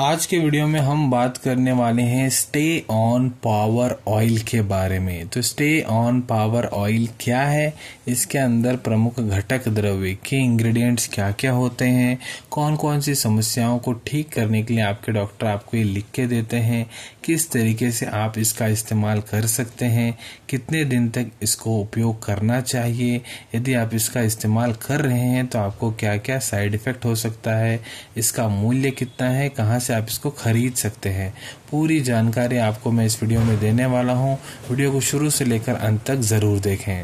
आज के वीडियो में हम बात करने वाले हैं स्टे ऑन पावर ऑयल के बारे में तो स्टे ऑन पावर ऑयल क्या है इसके अंदर प्रमुख घटक द्रव्य के इंग्रेडिएंट्स क्या क्या होते हैं कौन कौन सी समस्याओं को ठीक करने के लिए आपके डॉक्टर आपको ये लिख के देते हैं किस तरीके से आप इसका इस्तेमाल कर सकते हैं कितने दिन तक इसको उपयोग करना चाहिए यदि आप इसका इस्तेमाल कर रहे हैं तो आपको क्या क्या साइड इफ़ेक्ट हो सकता है इसका मूल्य कितना है कहाँ से आप इसको खरीद सकते हैं पूरी जानकारी आपको मैं इस वीडियो में देने वाला हूँ वीडियो को शुरू से लेकर अंत तक ज़रूर देखें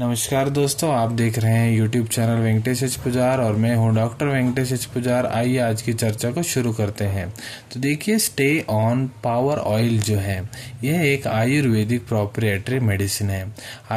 नमस्कार दोस्तों आप देख रहे हैं YouTube channel Venkatesh H Pujar और मैं हूं डॉक्टर वेंकटेश एच पुजार आइए आज की चर्चा को शुरू करते हैं तो देखिए स्टे ऑन पावर ऑयल जो है यह एक आयुर्वेदिक प्रॉपरेटरी मेडिसिन है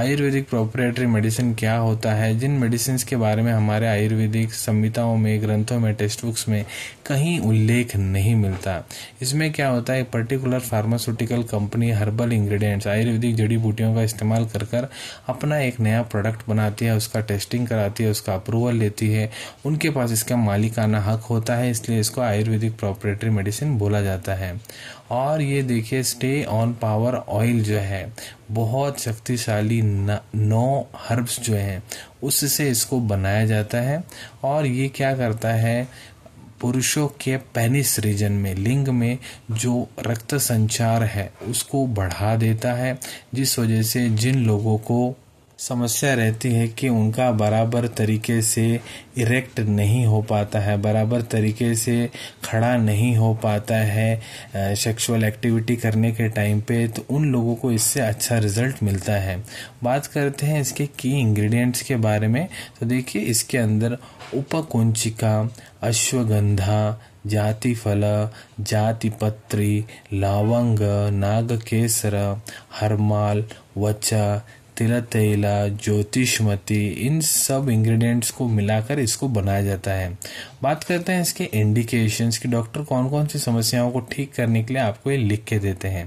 आयुर्वेदिक प्रॉपरेटरी मेडिसिन क्या होता है जिन मेडिसिन के बारे में हमारे आयुर्वेदिक संहिताओं में ग्रंथों में टेक्स्ट बुक्स में कहीं उल्लेख नहीं मिलता इसमें क्या होता है particular pharmaceutical company herbal ingredients Ayurvedic जड़ी बूटियों का इस्तेमाल कर कर अपना एक नया नया प्रोडक्ट बनाती है उसका टेस्टिंग कराती है उसका अप्रूवल लेती है उनके पास इसका मालिकाना हक होता है इसलिए इसको आयुर्वेदिक प्रॉपरेटरी मेडिसिन बोला जाता है और ये देखिए स्टे ऑन पावर ऑयल जो है बहुत शक्तिशाली नौ हर्ब्स जो हैं उससे इसको बनाया जाता है और ये क्या करता है पुरुषों के पेनिस रीजन में लिंग में जो रक्त संचार है उसको बढ़ा देता है जिस वजह से जिन लोगों को समस्या रहती है कि उनका बराबर तरीके से इरेक्ट नहीं हो पाता है बराबर तरीके से खड़ा नहीं हो पाता है सेक्सुअल एक्टिविटी करने के टाइम पे तो उन लोगों को इससे अच्छा रिजल्ट मिलता है बात करते हैं इसके की इंग्रेडिएंट्स के बारे में तो देखिए इसके अंदर उपकुंचिका अश्वगंधा जाति फल जाति पत्री लावंग नाग केसर हरमाल वचा तिला तेला ज्योतिषमती इन सब इंग्रेडिएंट्स को मिलाकर इसको बनाया जाता है बात करते हैं इसके इंडिकेशंस कि डॉक्टर कौन कौन सी समस्याओं को ठीक करने के लिए आपको ये लिख के देते हैं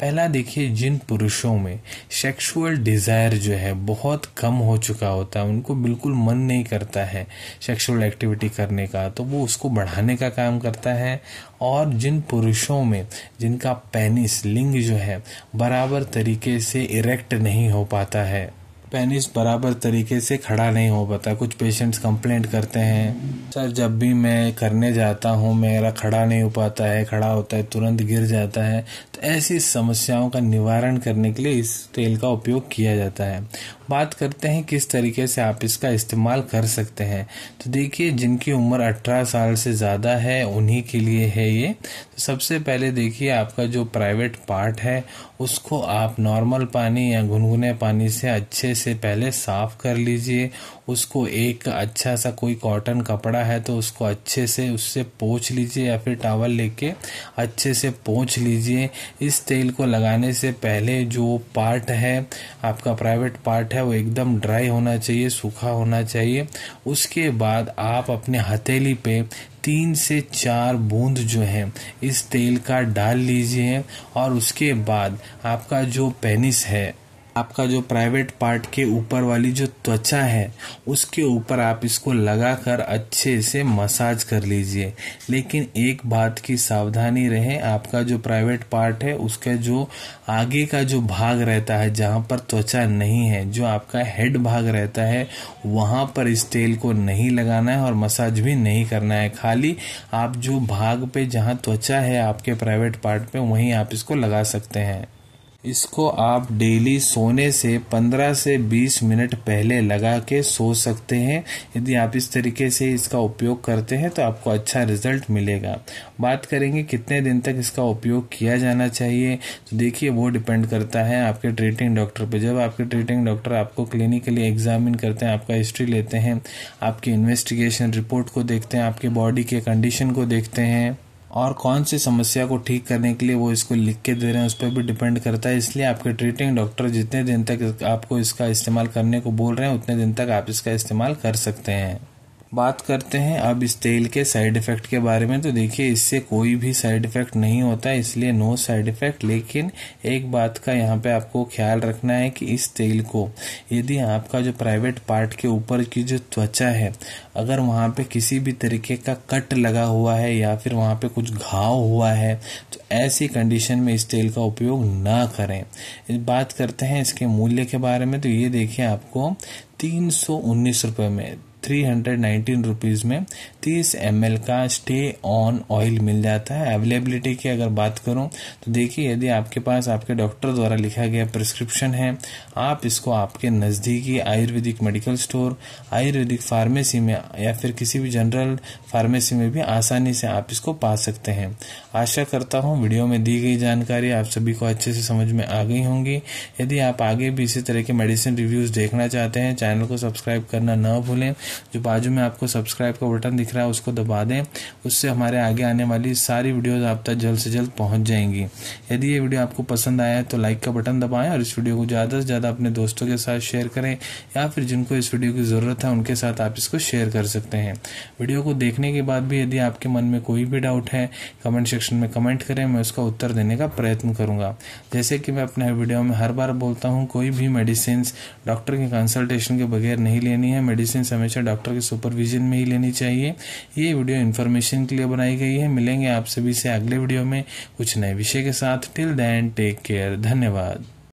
पहला देखिए जिन पुरुषों में सेक्सुअल डिज़ायर जो है बहुत कम हो चुका होता है उनको बिल्कुल मन नहीं करता है सेक्सुअल एक्टिविटी करने का तो वो उसको बढ़ाने का काम करता है और जिन पुरुषों में जिनका पेनिस लिंग जो है बराबर तरीके से इरेक्ट नहीं हो पाता है पेनिस बराबर तरीके से खड़ा नहीं हो पाता कुछ पेशेंट्स कंप्लेंट करते हैं सर जब भी मैं करने जाता हूँ मेरा खड़ा नहीं हो पाता है खड़ा होता है तुरंत गिर जाता है तो ऐसी समस्याओं का निवारण करने के लिए इस तेल का उपयोग किया जाता है बात करते हैं किस तरीके से आप इसका इस्तेमाल कर सकते हैं तो देखिए जिनकी उम्र अठारह साल से ज़्यादा है उन्हीं के लिए है ये तो सबसे पहले देखिए आपका जो प्राइवेट पार्ट है उसको आप नॉर्मल पानी या गुनगुने पानी से अच्छे से पहले साफ़ कर लीजिए उसको एक अच्छा सा कोई कॉटन कपड़ा है तो उसको अच्छे से उससे पोछ लीजिए या फिर टावल लेके अच्छे से पोछ लीजिए इस तेल को लगाने से पहले जो पार्ट है आपका प्राइवेट पार्ट है वो एकदम ड्राई होना चाहिए सूखा होना चाहिए उसके बाद आप अपने हथेली पे तीन से चार बूंद जो है इस तेल का डाल लीजिए और उसके बाद आपका जो पेनिस है आपका जो प्राइवेट पार्ट के ऊपर वाली जो त्वचा है उसके ऊपर आप इसको लगाकर अच्छे से मसाज कर लीजिए लेकिन एक बात की सावधानी रहे आपका जो प्राइवेट पार्ट है उसका जो आगे का जो भाग रहता है जहाँ पर त्वचा नहीं है जो आपका हेड भाग रहता है वहाँ पर इस तेल को नहीं लगाना है और मसाज भी नहीं करना है खाली आप जो भाग पे जहाँ त्वचा है आपके प्राइवेट पार्ट पे वहीं आप इसको लगा सकते हैं इसको आप डेली सोने से 15 से 20 मिनट पहले लगा के सो सकते हैं यदि आप इस तरीके से इसका उपयोग करते हैं तो आपको अच्छा रिजल्ट मिलेगा बात करेंगे कितने दिन तक इसका उपयोग किया जाना चाहिए तो देखिए वो डिपेंड करता है आपके ट्रीटिंग डॉक्टर पे जब आपके ट्रीटिंग डॉक्टर आपको क्लिनिकली एग्जामिन करते हैं आपका हिस्ट्री लेते हैं आपकी इन्वेस्टिगेशन रिपोर्ट को देखते हैं आपके बॉडी के कंडीशन को देखते हैं और कौन सी समस्या को ठीक करने के लिए वो इसको लिख के दे रहे हैं उस पर भी डिपेंड करता है इसलिए आपके ट्रीटिंग डॉक्टर जितने दिन तक आपको इसका इस्तेमाल करने को बोल रहे हैं उतने दिन तक आप इसका इस्तेमाल कर सकते हैं बात करते हैं अब इस तेल के साइड इफ़ेक्ट के बारे में तो देखिए इससे कोई भी साइड इफ़ेक्ट नहीं होता इसलिए नो साइड इफ़ेक्ट लेकिन एक बात का यहाँ पे आपको ख्याल रखना है कि इस तेल को यदि आपका जो प्राइवेट पार्ट के ऊपर की जो त्वचा है अगर वहाँ पे किसी भी तरीके का कट लगा हुआ है या फिर वहाँ पे कुछ घाव हुआ है तो ऐसी कंडीशन में इस तेल का उपयोग ना करें बात करते हैं इसके मूल्य के बारे में तो ये देखिए आपको तीन सौ उन्नीस रुपये में थ्री हंड्रेड नाइनटीन रुपीज़ में एम का स्टे ऑन ऑयल मिल जाता है अवेलेबिलिटी की अगर बात करूं तो देखिए यदि आपके पास आपके डॉक्टर द्वारा लिखा गया प्रिस्क्रिप्शन है आप इसको आपके नज़दीकी Ayurvedic medical store Ayurvedic pharmacy में या फिर किसी भी जनरल फार्मेसी में भी आसानी से आप इसको पा सकते हैं आशा करता हूँ वीडियो में दी गई जानकारी आप सभी को अच्छे से समझ में आ गई होंगी यदि आप आगे भी इसी तरह के मेडिसिन रिव्यूज़ देखना चाहते हैं चैनल को सब्सक्राइब करना न भूलें जो बाजू में आपको सब्सक्राइब का बटन दिख रहा रहा है उसको दबा दें उससे हमारे आगे आने वाली सारी वीडियोज़ आप तक जल्द से जल्द पहुँच जाएंगी यदि ये वीडियो आपको पसंद आया है तो लाइक का बटन दबाएँ और इस वीडियो को ज़्यादा से ज़्यादा अपने दोस्तों के साथ शेयर करें या फिर जिनको इस वीडियो की ज़रूरत है उनके साथ आप इसको शेयर कर सकते हैं वीडियो को देखने के बाद भी यदि आपके मन में कोई भी डाउट है कमेंट सेक्शन में कमेंट करें मैं उसका उत्तर देने का प्रयत्न करूँगा जैसे कि मैं अपने वीडियो में हर बार बोलता हूँ कोई भी मेडिसिन डॉक्टर के कंसल्टेशन के बगैर नहीं लेनी है मेडिसिन हमेशा डॉक्टर के सुपरविजन में ही लेनी चाहिए ये वीडियो इन्फॉर्मेशन के लिए बनाई गई है मिलेंगे आप सभी से अगले वीडियो में कुछ नए विषय के साथ टिल दैन टेक केयर धन्यवाद